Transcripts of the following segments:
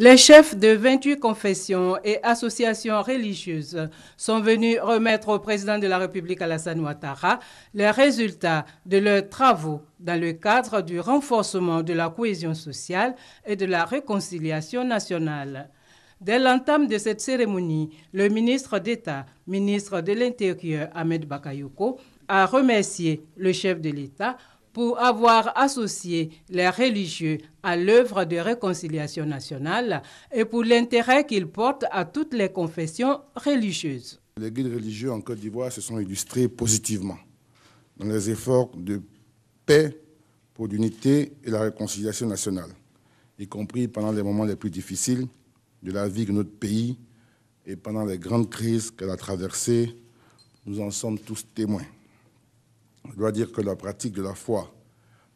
Les chefs de 28 confessions et associations religieuses sont venus remettre au président de la République Alassane Ouattara les résultats de leurs travaux dans le cadre du renforcement de la cohésion sociale et de la réconciliation nationale. Dès l'entame de cette cérémonie, le ministre d'État, ministre de l'Intérieur Ahmed Bakayoko, a remercié le chef de l'État pour avoir associé les religieux à l'œuvre de réconciliation nationale et pour l'intérêt qu'ils portent à toutes les confessions religieuses. Les guides religieux en Côte d'Ivoire se sont illustrés positivement dans les efforts de paix pour l'unité et la réconciliation nationale, y compris pendant les moments les plus difficiles de la vie de notre pays et pendant les grandes crises qu'elle a traversées. Nous en sommes tous témoins. On doit dire que la pratique de la foi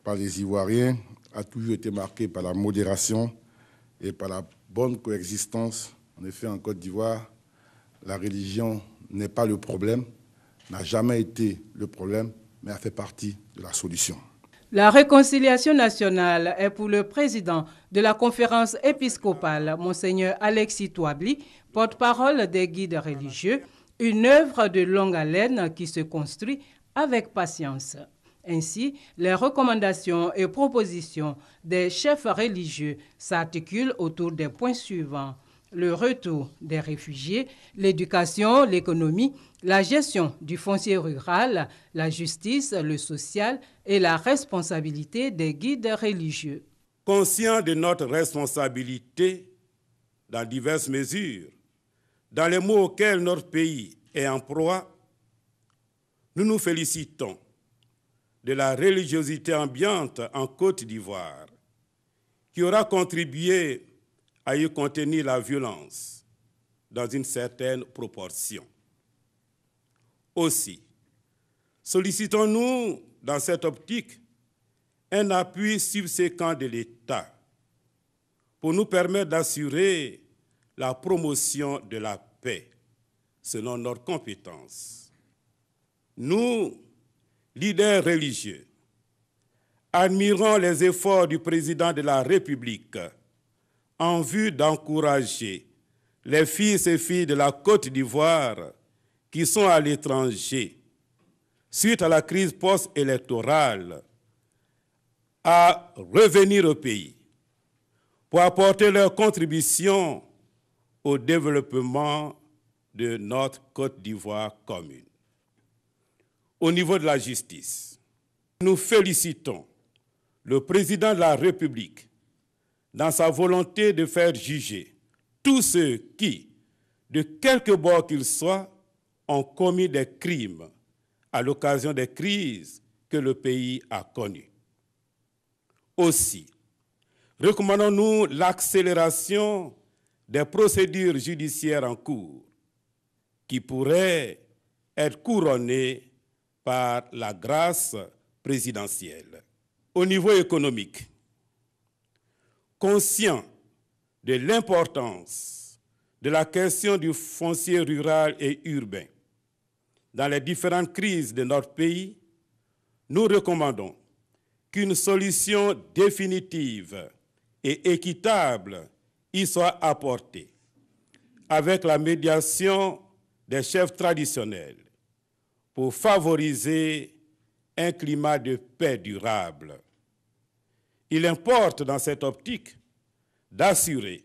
par les Ivoiriens a toujours été marquée par la modération et par la bonne coexistence. En effet, en Côte d'Ivoire, la religion n'est pas le problème, n'a jamais été le problème, mais a fait partie de la solution. La réconciliation nationale est pour le président de la conférence épiscopale, Monseigneur Alexis Touabli, porte-parole des guides religieux, une œuvre de longue haleine qui se construit avec patience. Ainsi, les recommandations et propositions des chefs religieux s'articulent autour des points suivants le retour des réfugiés, l'éducation, l'économie, la gestion du foncier rural, la justice, le social et la responsabilité des guides religieux. Conscient de notre responsabilité dans diverses mesures, dans les mots auxquels notre pays est en proie, nous nous félicitons de la religiosité ambiante en Côte d'Ivoire, qui aura contribué à y contenir la violence dans une certaine proportion. Aussi, sollicitons-nous dans cette optique un appui subséquent de l'État pour nous permettre d'assurer la promotion de la paix selon nos compétences nous, leaders religieux, admirons les efforts du président de la République en vue d'encourager les fils et filles de la Côte d'Ivoire qui sont à l'étranger suite à la crise post-électorale à revenir au pays pour apporter leur contribution au développement de notre Côte d'Ivoire commune au niveau de la justice. Nous félicitons le président de la République dans sa volonté de faire juger tous ceux qui, de quelque bord qu'ils soient, ont commis des crimes à l'occasion des crises que le pays a connues. Aussi, recommandons-nous l'accélération des procédures judiciaires en cours qui pourraient être couronnées par la grâce présidentielle. Au niveau économique, conscient de l'importance de la question du foncier rural et urbain dans les différentes crises de notre pays, nous recommandons qu'une solution définitive et équitable y soit apportée avec la médiation des chefs traditionnels pour favoriser un climat de paix durable. Il importe dans cette optique d'assurer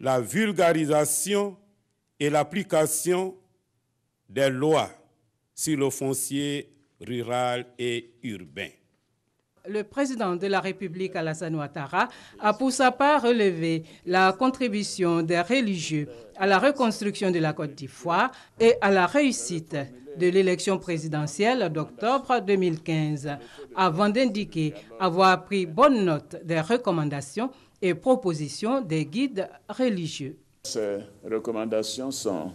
la vulgarisation et l'application des lois sur le foncier rural et urbain. Le président de la République Alassane Ouattara a pour sa part relevé la contribution des religieux à la reconstruction de la Côte d'Ivoire et à la réussite de l'élection présidentielle d'octobre 2015, avant d'indiquer avoir pris bonne note des recommandations et propositions des guides religieux. Ces recommandations sont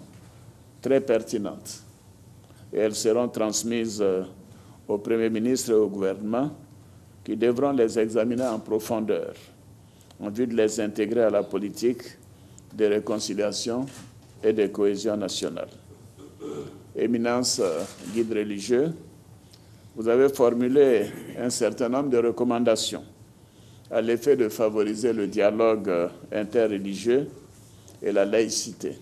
très pertinentes et elles seront transmises euh, au Premier ministre et au gouvernement qui devront les examiner en profondeur en vue de les intégrer à la politique de réconciliation et de cohésion nationale. Éminence euh, guide religieux, vous avez formulé un certain nombre de recommandations à l'effet de favoriser le dialogue euh, interreligieux et la laïcité.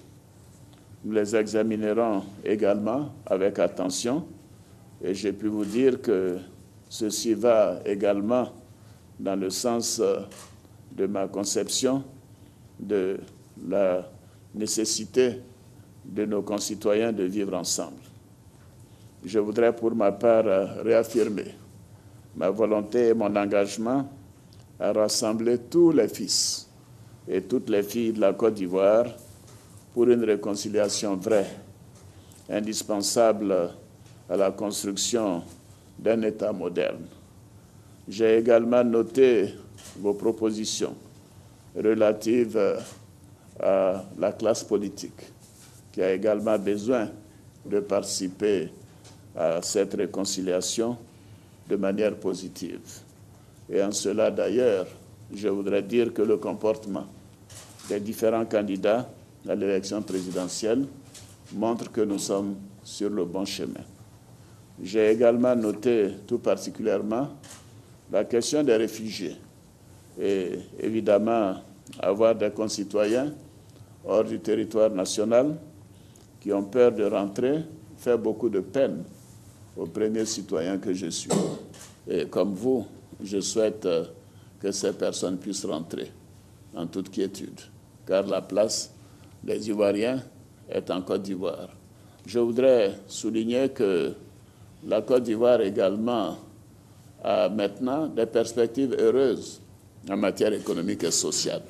Nous les examinerons également avec attention et j'ai pu vous dire que Ceci va également dans le sens euh, de ma conception de la nécessité de nos concitoyens de vivre ensemble. Je voudrais pour ma part euh, réaffirmer ma volonté et mon engagement à rassembler tous les fils et toutes les filles de la Côte d'Ivoire pour une réconciliation vraie, indispensable à la construction d'un État moderne. J'ai également noté vos propositions relatives euh, à la classe politique, qui a également besoin de participer à cette réconciliation de manière positive. Et en cela, d'ailleurs, je voudrais dire que le comportement des différents candidats à l'élection présidentielle montre que nous sommes sur le bon chemin. J'ai également noté tout particulièrement la question des réfugiés. Et évidemment, avoir des concitoyens hors du territoire national qui ont peur de rentrer fait beaucoup de peine aux premiers citoyens que je suis. Et comme vous, je souhaite euh, que ces personnes puissent rentrer en toute quiétude, car la place des Ivoiriens est en Côte d'Ivoire. Je voudrais souligner que la Côte d'Ivoire également a maintenant des perspectives heureuses en matière économique et sociale.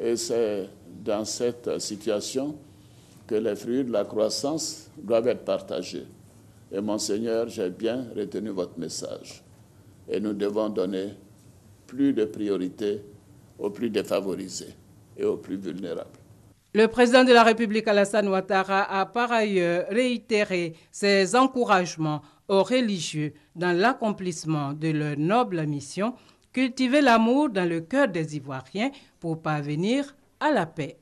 Et c'est dans cette situation que les fruits de la croissance doivent être partagés. Et monseigneur, j'ai bien retenu votre message. Et nous devons donner plus de priorité aux plus défavorisés et aux plus vulnérables. Le président de la République Alassane Ouattara a par ailleurs réitéré ses encouragements aux religieux dans l'accomplissement de leur noble mission, cultiver l'amour dans le cœur des Ivoiriens pour parvenir à la paix.